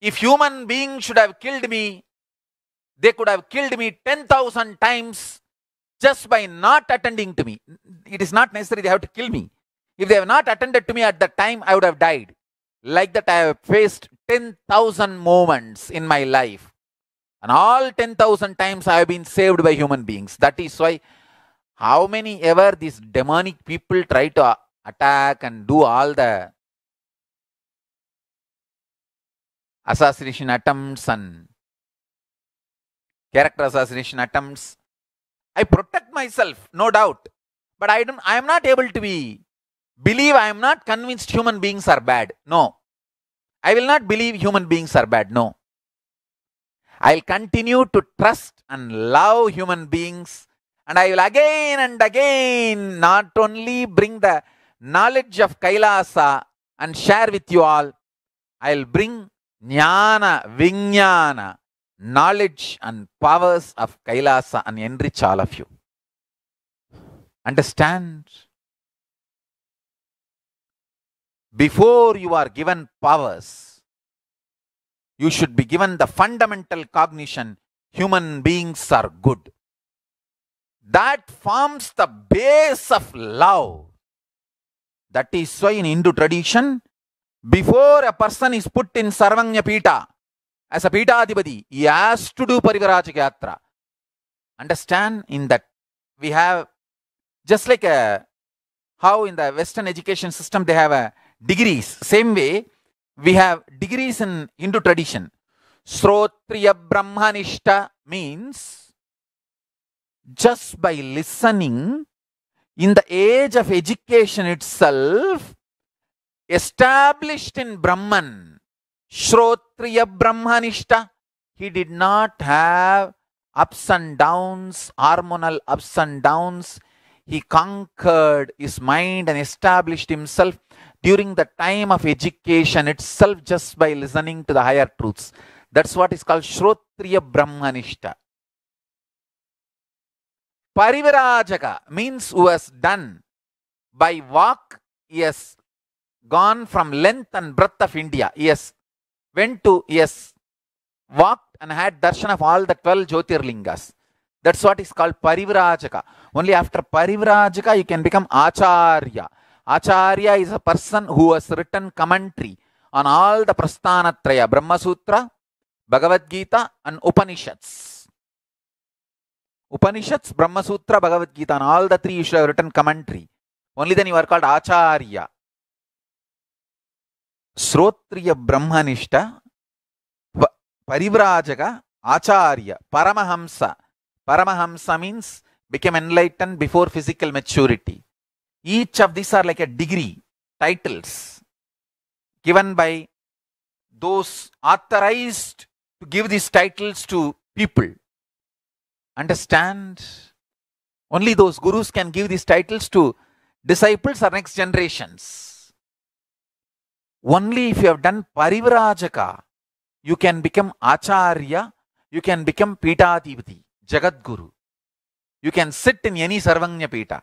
If human beings should have killed me, they could have killed me 10,000 times just by not attending to me. It is not necessary they have to kill me. If they have not attended to me at that time, I would have died. Like that, I have faced 10,000 moments in my life. And all 10,000 times I have been saved by human beings. That is why, how many ever these demonic people try to attack and do all the assassination attempts and character assassination attempts. I protect myself, no doubt. But I don't I am not able to be believe I am not convinced human beings are bad. No. I will not believe human beings are bad. No. I'll continue to trust and love human beings and I will again and again not only bring the knowledge of Kailasa and share with you all, I'll bring Jnana, Vinyana, knowledge and powers of Kailasa and enrich all of you. Understand? Before you are given powers, you should be given the fundamental cognition human beings are good. That forms the base of love. That is why in Hindu tradition, before a person is put in Sarvanya Pita, as a Pita Adhipati, he has to do Parivarajika Yatra. Understand in that we have just like a, how in the Western education system they have a degrees, same way we have degrees in Hindu tradition. Srotriya Brahmanishta means just by listening in the age of education itself, established in Brahman, Shrotriya Brahmanishta, he did not have ups and downs, hormonal ups and downs. He conquered his mind and established himself during the time of education itself just by listening to the higher truths. That's what is called Shrotriya Brahmanishta. Parivirajaka means who has done by walk, yes, gone from length and breadth of India, yes. Went to, yes. Walked and had darshan of all the 12 Jyotirlingas. That's what is called Parivrajaka. Only after Parivrajaka you can become Acharya. Acharya is a person who has written commentary on all the Prasthanatraya, Brahma Sutra, Bhagavad Gita and Upanishads. Upanishads, Brahma Sutra, Bhagavad Gita and all the three you should have written commentary. Only then you are called Acharya. Shrotriya బ్రహ్మనిష్ట పరివ్రాజక Acharya Paramahamsa Paramahamsa means became enlightened before physical maturity. Each of these are like a degree, titles given by those authorized to give these titles to people. Understand? Only those gurus can give these titles to disciples or next generations. Only if you have done Parivrajaka, you can become Acharya, you can becem jagat Jagadguru. You can sit in any Sarvanya Pita.